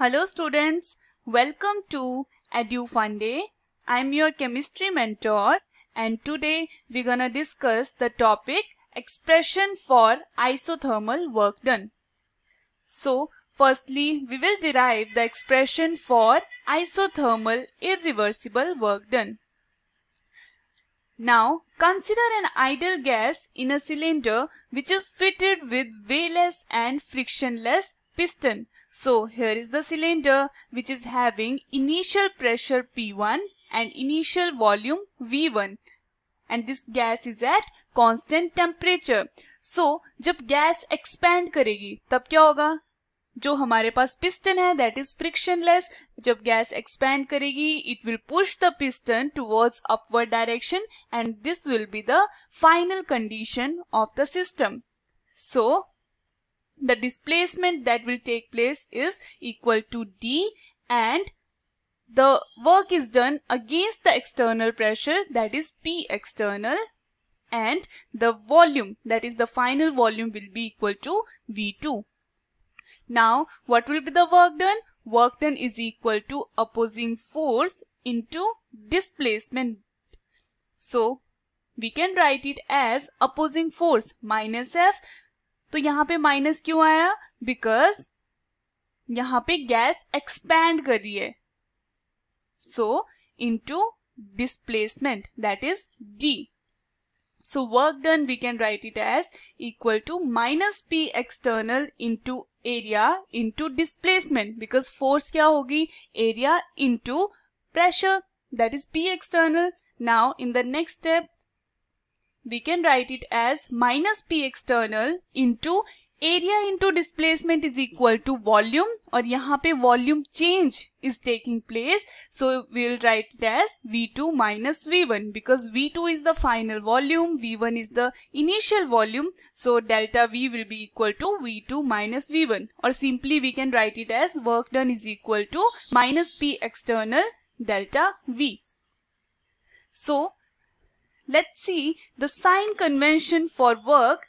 Hello students, welcome to EduFunday. I'm your chemistry mentor and today we're gonna discuss the topic expression for isothermal work done. So firstly, we will derive the expression for isothermal irreversible work done. Now consider an ideal gas in a cylinder which is fitted with weightless and frictionless piston So here is the cylinder which is having initial pressure P1 and initial volume V1 and this gas is at constant temperature. So जब gas expand करेगी तब क्या होगा जो हमारे पास piston है that is frictionless जब गैस एक्सपैंड करेगी it will push the piston towards upward direction and this will be the final condition of the system so the displacement that will take place is equal to D and the work is done against the external pressure that is P external and the volume that is the final volume will be equal to V2. Now what will be the work done? Work done is equal to opposing force into displacement. So we can write it as opposing force minus F तो यहां पे minus क्यों आया because यहां पे gas expand कर रही है so into displacement that is D so work done we can write it as equal to minus P external into area into displacement because force क्या होगी area into pressure that is P external now in the next step we can write it as minus P external into area into displacement is equal to volume or यहाँ volume change is taking place. So we'll write it as V2 minus V1 because V2 is the final volume, V1 is the initial volume. So delta V will be equal to V2 minus V1 or simply we can write it as work done is equal to minus P external delta V. So Let's see the sign convention for work,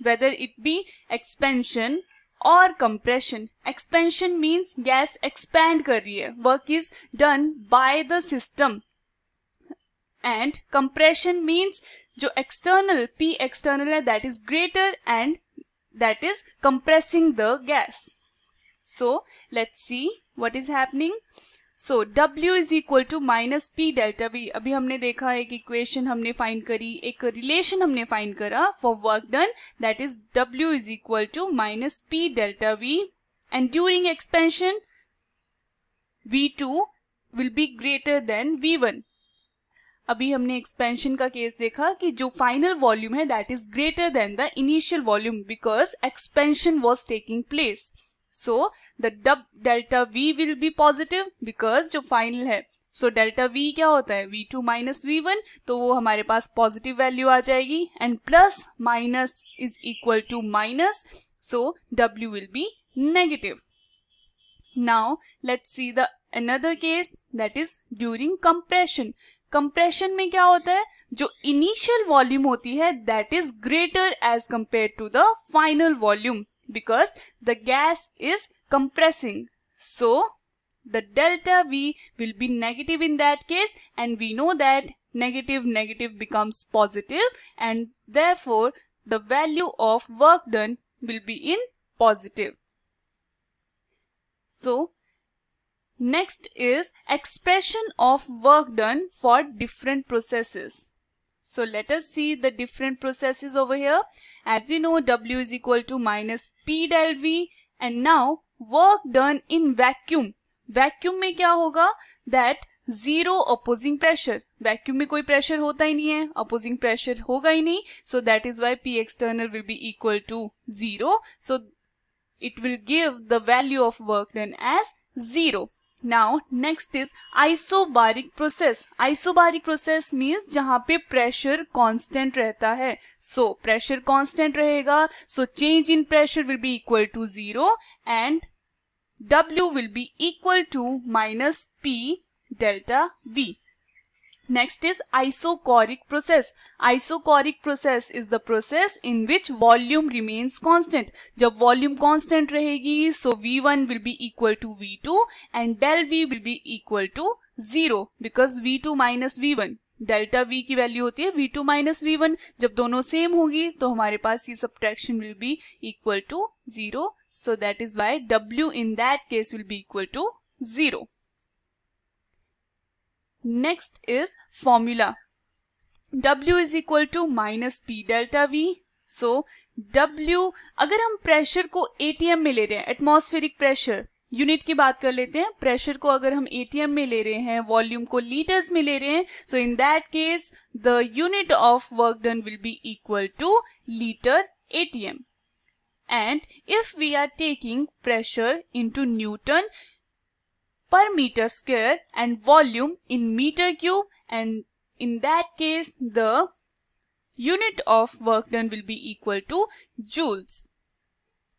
whether it be expansion or compression. Expansion means gas expand career Work is done by the system. And compression means jo external, P external hai, that is greater and that is compressing the gas. So let's see what is happening. So W is equal to minus P delta V अभी हमने देखा एक equation हमने find करी एक relation हमने find करा for work done that is W is equal to minus P delta V and during expansion V2 will be greater than V1. अभी हमने एक्सपेंशन का केस देखा कि जो फाइनल वॉल्यूम है that is greater than the initial volume because expansion was taking place so the W delta V will be positive because जो final है so delta V क्या होता है V two minus we one तो वो हमारे पास पॉजिटिव वैल्यू आ जाएगी and plus minus is equal to minus so W will be negative now let see the another case that is during compression compression में क्या होता है जो इनिशियल वॉल्यूम होती है that is greater as compare to the final volume because the gas is compressing. So, the delta V will be negative in that case and we know that negative negative becomes positive and therefore the value of work done will be in positive. So next is expression of work done for different processes. So let us see the different processes over here. As we know W is equal to minus P del V and now work done in vacuum. Vacuum mein kya hoga? That zero opposing pressure. Vacuum mein koi pressure hota hi nahi hai. Opposing pressure hoga nahi. So that is why P external will be equal to zero. So it will give the value of work done as zero. Now next is isobaric process isobaric process means जहां पे pressure constant रहता है सो pressure constant रहेगा so change in pressure will be equal to zero and W will be equal to minus P delta V. Next is isochoric process. Isochoric process is the process in which volume remains constant. जब volume constant रहेगी, so V1 will be equal to V2 and del V will be equal to zero because V2 minus V1. Delta V की value होती है V2 to minus we जब दोनों same होगी तो हमारे पास ये subtraction will be equal to zero so that is why W in that case will be equal to zero Next is formula. W is equal to minus P delta V so W अगर हम pressure को ATM में ले रहे हैं atmospheric pressure unit की बात कर लेते हैं प्रेशर को अगर हम एटीएम में ले रहे हैं वॉल्यूम को लीटर्स में ले रहे हैं so in that case the unit of work done will be equal to litre atm and if we are taking pressure into newton per meter square and volume in meter cube and in that case the unit of work done will be equal to joules.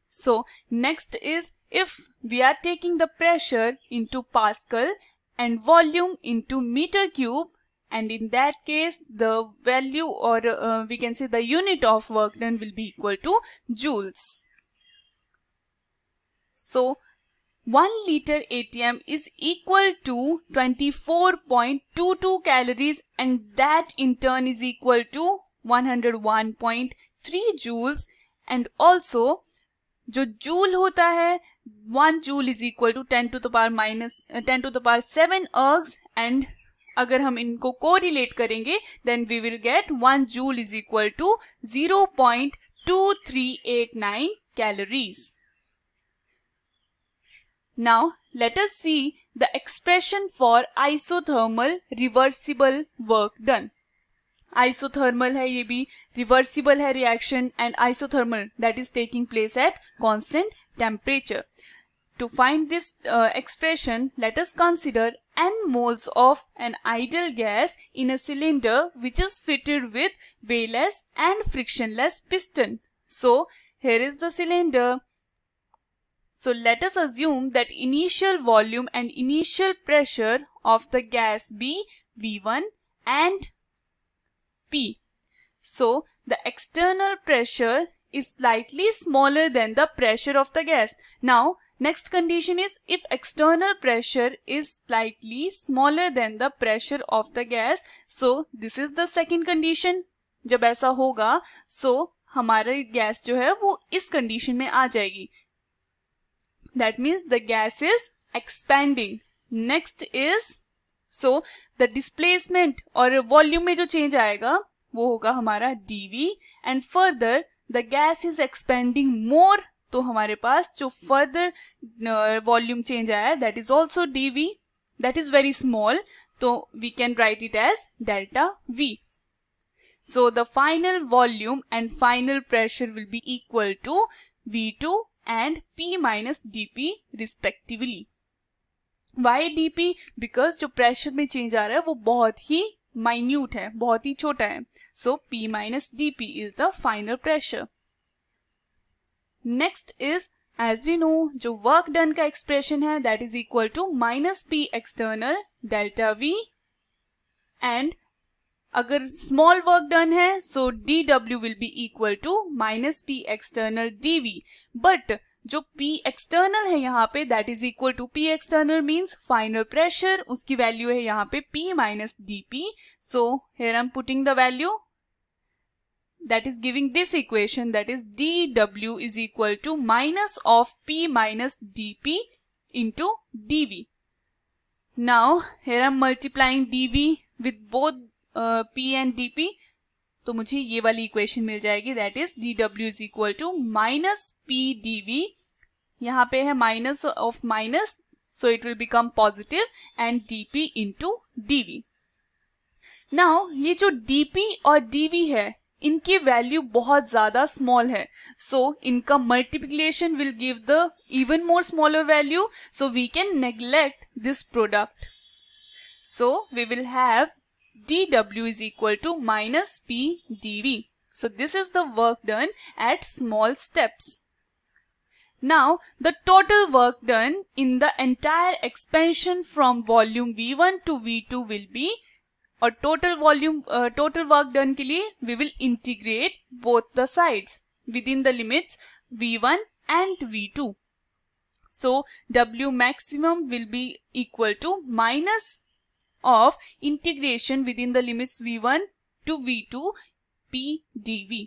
So next is if we are taking the pressure into Pascal and volume into meter cube and in that case the value or uh, we can say the unit of work done will be equal to joules. So 1 liter ATM is equal to 24.22 calories and that in turn is equal to 101.3 joules and also jo joule hota hai 1 joule is equal to 10 to the power uh, 10 to the power 7 ergs and agar hum inko correlate karenge then we will get 1 joule is equal to 0.2389 calories now let us see the expression for isothermal reversible work done. Isothermal है ये भी reversible है reaction and isothermal that is taking place at constant temperature. To find this uh, expression, let us consider n moles of an ideal gas in a cylinder which is fitted with weightless and frictionless piston. So, here is the cylinder so let us assume that initial volume and initial pressure of the gas be V1 and P. So the external pressure is slightly smaller than the pressure of the gas. Now, next condition is if external pressure is slightly smaller than the pressure of the gas. So, this is the second condition. जब ऐसा होगा, so हमारा gas जो है वो इस condition में आ जाएगी that means the gas is expanding. Next is so the displacement or volume में जो change आएगा वो होगा हमारा dv and further the gas is expanding more तो हमारे पास जो further volume change है that is also dv that is very small So we can write it as delta v. So the final volume and final pressure will be equal to V2 and P minus D P respectively why D P because जो pressure में change आ रहा है वो बहुत ही minute है बहुत ही छोटा है so P minus D P is the final pressure next is as we know जो वर्क डन का एक्सप्रेशन है that is equal to minus P external delta V and अगर स्मॉल वर्क डन है so D W will be equal to minus P external D V but जो P external है यहाँ पे that is equal to P external means final pressure उसकी value है यहाँ पे P minus D P so here am putting the value that that is giving this equation that is dW is equal to minus of P minus dP D V now here am multiplying D V with both P and D P तो मुझे ये वाली equation मिल जाएगी that is D W is equal to minus P D V यहाँ पे है minus of minus so so it will become positive and into D V now ये जो पी और डी वी है इनकी वैल्यू बहुत ज्यादा स्मॉल है सो so, इनका multiplication will give the even more smaller value so we can neglect this product so we will have dW is equal to minus P dV. So this is the work done at small steps. Now the total work done in the entire expansion from volume V1 to V2 will be or total volume uh, total work done ke liye, we will integrate both the sides within the limits V1 and V2. So W maximum will be equal to minus of integration within the limits V1 to V2 P dV.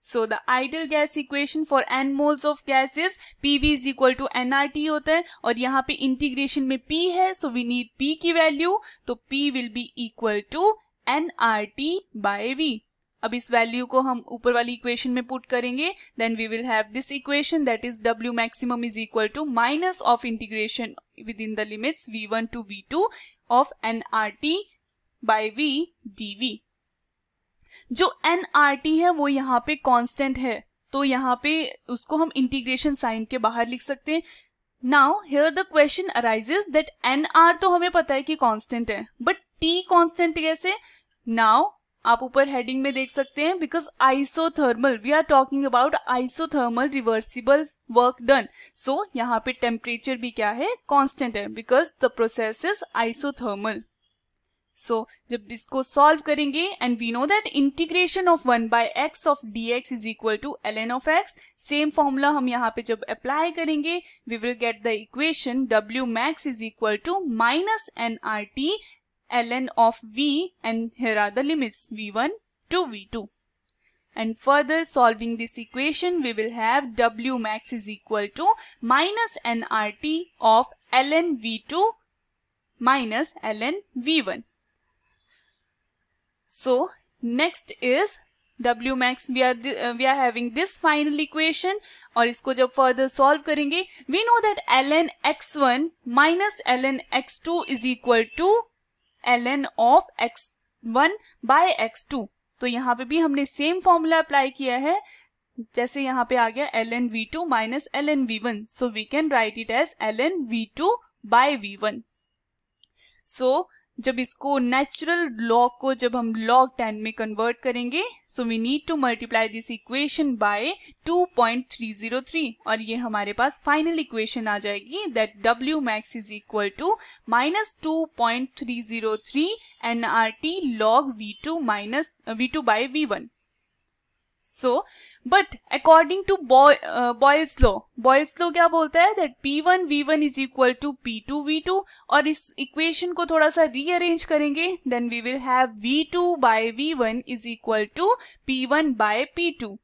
so the ideal gas equation for n moles of gas is pv is equal to nrt hota hai aur yahan pe integration mein p hai so we need p ki value to p will be equal to nrt by v अब इस value को हम ऊपर वाली equation में put करेंगे then we will have this equation that is W maximum is equal to minus of integration within the limits V one to V two of T by V V जो T है वो यहाँ पे constant है तो यहाँ पे उसको हम इंटीग्रेशन साइन के बाहर लिख सकते हैं now here the question arises that N R तो हमें पता है कि कॉन्स्टेंट है बट टी कॉन्स्टेंट कैसे नाउ आप ऊपर हेडिंग में देख सकते हैं because isothermal we are talking about isothermal reversible work done so यहाँ पे टेम्परेचर भी क्या है कॉन्स्टेंट है because the process is isothermal so जब इसको सॉल्व करेंगे and we know that integration of one by X of D X is equal to L N of X same formula हम यहाँ पे जब अप्लाई करेंगे we will get the equation W max is equal to minus N R T ln of v and here are the limits v1 to v2. And further solving this equation we will have w max is equal to minus nRT of ln v2 minus ln v1. So next is W max. We are we are having this final equation और इसको जब further solve करेंगे we know that L N ln x minus L N X two is L N of X one by X two तो यहाँ पे भी हमने same formula apply किया है जैसे यहाँ पे आ गया L N V two minus L N V one so we can write it as L N V two by V one so जब इसको नेचुरल लॉग को जब हम लॉग टेन में कन्वर्ट करेंगे so we need to multiply this equation by 2.303 और ये हमारे पास फाइनल इक्वेशन आ जाएगी that W max is equal to minus two point three zero three N R T log V two minus V two by V one so but according to Boyle's law Boyle's law क्या बोलता है that P one V one is equal to P two V two और इस equation को थोड़ा सा rearrange करेंगे then we will have V two by V one is equal to P one by P two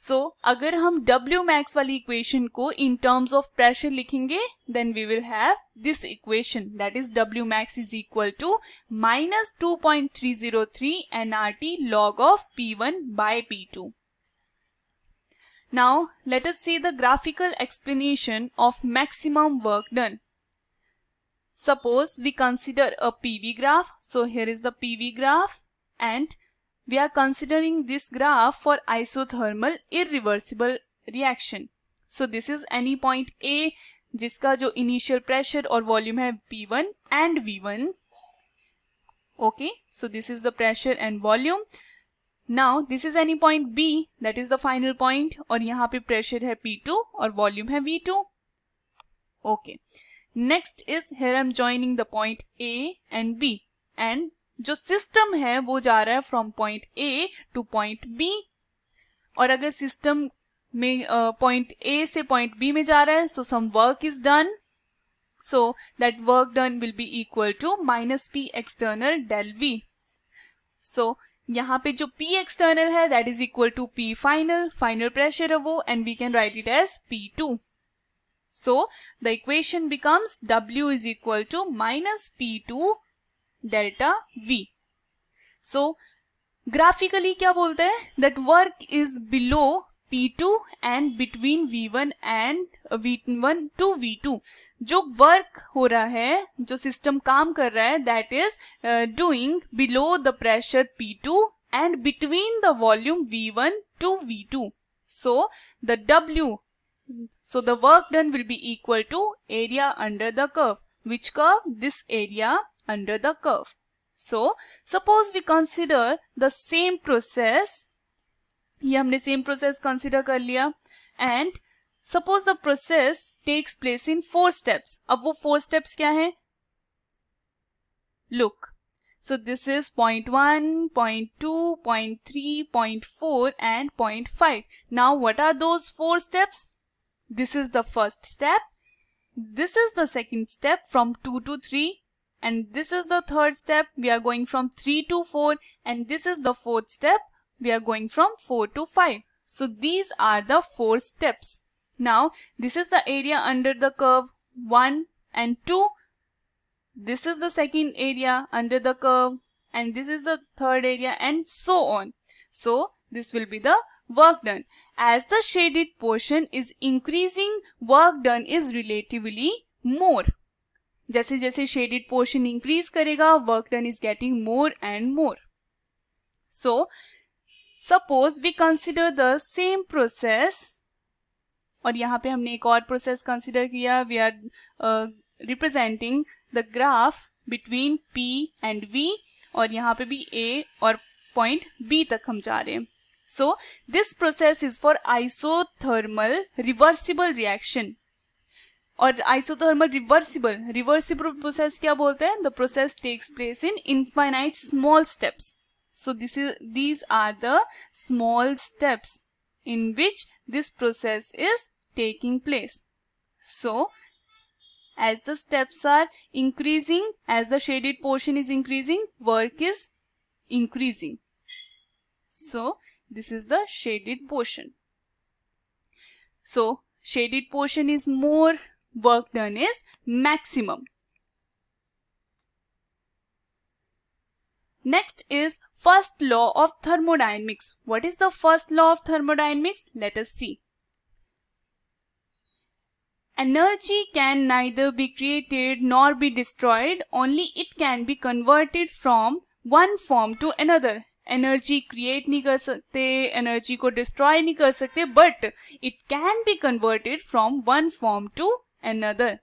So, अगर हम W max वाली equation को in terms of pressure लिखेंगे, then we will have this equation. That is W max is equal to minus 2.303 nRT log of P1 by P2. Now, let us see the graphical explanation of maximum work done. Suppose we consider a PV graph. So, here is the PV graph and We are considering this graph for isothermal irreversible reaction. So this is any point A जिसका जो initial pressure और volume है P1 and V1. Okay, so this is the pressure and volume. Now this is any point B that is the final point और यहाँ पे pressure है P2 और volume है V2. Okay. Next is here I'm joining the point A and B and जो system है वो जा रहा है from point A to point B और अगर सिस्टम में पॉइंट uh, ए से पॉइंट बी में जा रहा है so some work is done so that work done will be equal to minus P external del V so यहाँ पे जो P एक्सटर्नल है that is equal to P final final pressure है वो and we can write it as P2. The equation becomes W W equal to minus P two delta V so graphically क्या बोलते हैं that work is below P2 and between we one and one to V2 जो work हो रहा है जो system काम कर रहा है that is doing below the pressure P2 and between the volume V one to two so the W so the work done will be equal to area under the curve which curve this area under the curve. So suppose we consider the same process. ये हमने same process consider कर लिया and suppose the process takes place in four steps. अब वो four steps क्या है Look. So this is point 1, point 2, point 3, point 4 and point 5. Now what are those four steps? This is the first step. This is the second step from 2 to 3 and this is the third step. We are going from 3 to 4 and this is the fourth step. We are going from 4 to 5. So these are the four steps. Now this is the area under the curve 1 and 2. This is the second area under the curve and this is the third area and so on. So this will be the work done. As the shaded portion is increasing, work done is relatively more. जैसे जैसे shaded portion increase करेगा work done is getting more and more so suppose we consider the same process और यहाँ पे हमने एक और process consider किया we are representing the graph between P and V और यहाँ पे भी ए और पॉइंट बी तक हम जा रहे हैं so this process is for isothermal reversible reaction Or isothermal reversible reversible process. Process क्या बोलते हैं the process takes place in infinite small steps so this is these are the small steps in which this process is taking place so as the steps are increasing as the shaded portion is increasing work is increasing so this is the shaded portion so shaded portion is more work done is maximum. Next is first law of thermodynamics. What is the first law of thermodynamics? Let us see. Energy can neither be created nor be destroyed, only it can be converted from one form to another. Energy create नहीं कर सकते energy को destroy नहीं कर सकते but it can be converted from one form to another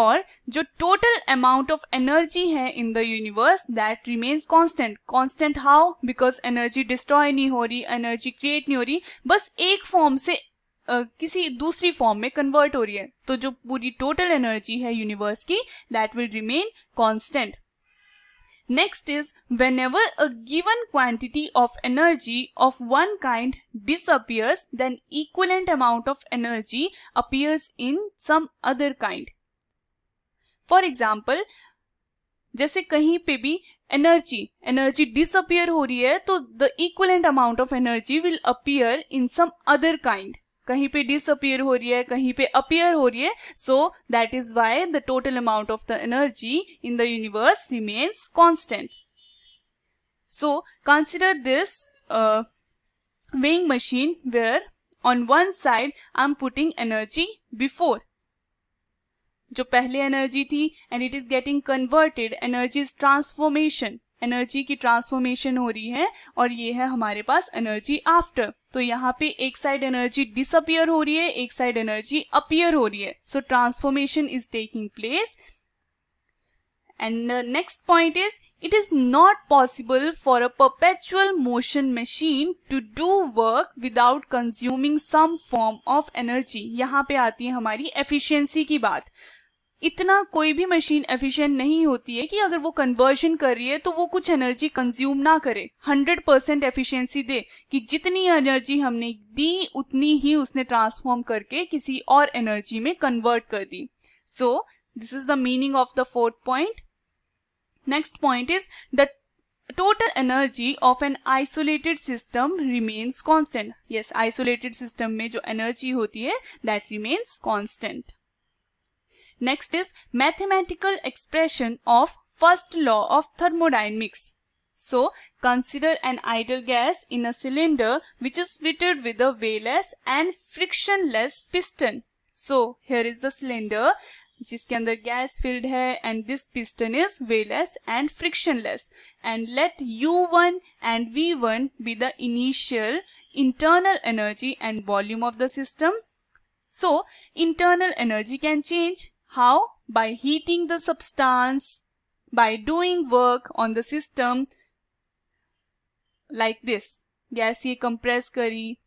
और जो total amount of energy है in the universe that remains constant constant how because energy destroy नहीं हो रही एनर्जी क्रिएट नहीं हो रही बस एक फॉर्म से uh, किसी दूसरी फॉर्म में कन्वर्ट हो रही है तो जो पूरी टोटल एनर्जी है यूनिवर्स की that will remain constant Next is whenever a given quantity of energy of one kind disappears, then equivalent amount of energy appears in some other kind. For example, जैसे कहीं पे भी energy energy disappear हो रही है तो the equivalent amount of energy will appear in some other kind कहीं पे डिसअपियर हो रही है कहीं पे अपियर हो रही है so that is why the total amount of the energy in the universe remains constant so consider this weighing machine where on one side I am putting energy before जो पहले एनर्जी थी and it is getting converted energy is transformation energy की transformation हो रही है और ये है हमारे पास एनर्जी आफ्टर तो यहाँ पे एक साइड एनर्जी डिसअपियर हो रही है एक साइड एनर्जी अपियर हो रही है so transformation is taking place and next point is it is not possible for a perpetual motion machine to do work without consuming some form of energy यहाँ पे आती है हमारी एफिशियंसी की बात इतना कोई भी मशीन एफिशिएंट नहीं होती है कि अगर वो कन्वर्जन कर रही है तो वो कुछ एनर्जी कंज्यूम ना करे 100 परसेंट एफिशियंसी दे कि जितनी एनर्जी हमने दी उतनी ही उसने ट्रांसफॉर्म करके किसी और एनर्जी में कन्वर्ट कर दी so this is the meaning of the fourth point next point is the total energy of an isolated system remains constant yes isolated system में जो एनर्जी होती है that remains constant Next is mathematical expression of first law of thermodynamics. So, consider an ideal gas in a cylinder which is fitted with a wayless and frictionless piston. So, here is the cylinder जिसके अंदर gas filled है and this piston is weightless and frictionless. And let U one and V one be the initial internal energy and volume of the system. So, internal energy can change how? By heating the substance, by doing work on the system like this. gas Gaseous compress curry.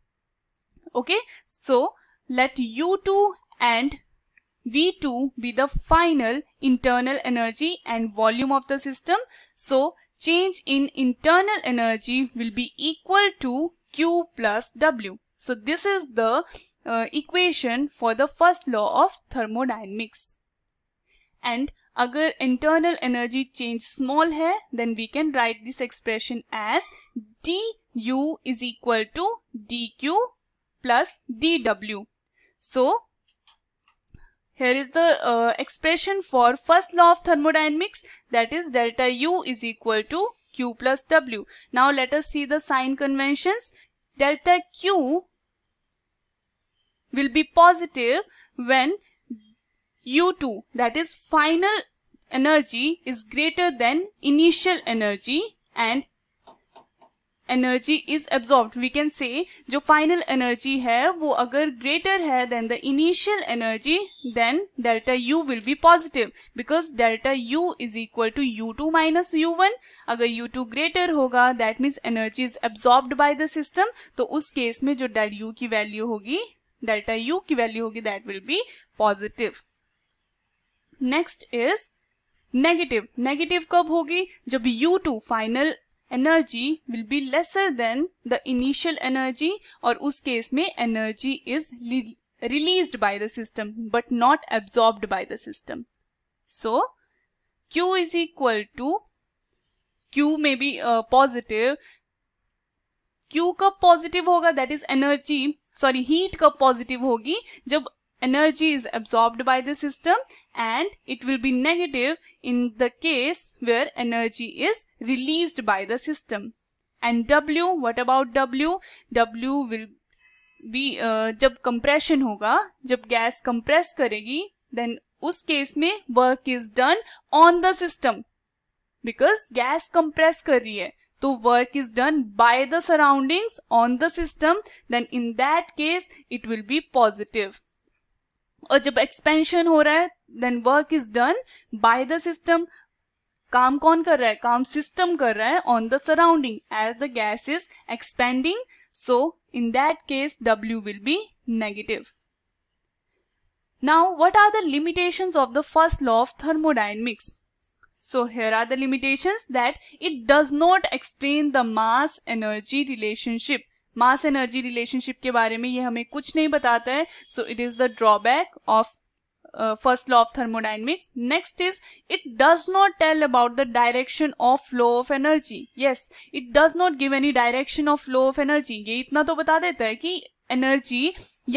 Okay, so let U2 and V2 be the final internal energy and volume of the system. So change in internal energy will be equal to Q plus W. So this is the uh, equation for the first law of thermodynamics. And agar internal energy change small hai, then we can write this expression as du is equal to dq plus dw. So here is the uh, expression for first law of thermodynamics that is delta u is equal to q plus w. Now let us see the sign conventions. Delta q will be positive when U2 that is final energy is greater than initial energy and energy is absorb we can say जो final energy है वो अगर greater है than the initial energy then delta U will be positive because delta U is equal to U two minus U one अगर U two greater होगा that means energy is absorb by the system तो उस case में जो del U की value होगी delta U की value होगी that will be positive next is negative negative कब होगी जब U two final energy will be lesser than the initial energy और उस केस में energy is release by the system but not absorbed by the system so q is equal to q may be positive Q q कब positive होगा that is energy sorry heat कब positive होगी जब energy is absorbed by the system and it will be negative in the case where energy is release by the system and W what about W W will be जब compression होगा जब gas compress करेगी then उस case में work is done on the system because gas compress कर रही है तो work is done by the surroundings on the system then in that case it will be positive और जब एक्सपेंशन हो रहा है then work is done by the system काम कौन कर रहा है काम सिस्टम कर रहा है on the surrounding as the gas is expanding so in that case W will be negative now what are the limitations of the first law of thermodynamics So here are the limitations that it does not explain the mass energy relationship. Mass energy relationship के बारे में ये हमें कुछ नहीं बताता है so it is the drawback of first law of thermodynamics next is it does not tell about the direction of flow of energy yes it does not give any direction of flow of energy ये इतना तो बता देता है कि energy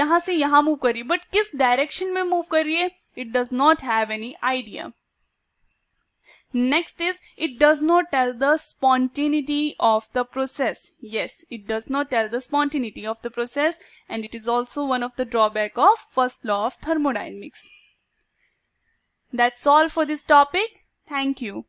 यहां से यहां मूव कर रही है बट किस डायरेक्शन में मूव कर रही है it does not have any idea Next is it does not tell the spontaneity of the process. Yes, it does not tell the spontaneity of the process and it is also one of the drawback of first law of thermodynamics. That's all for this topic. Thank you.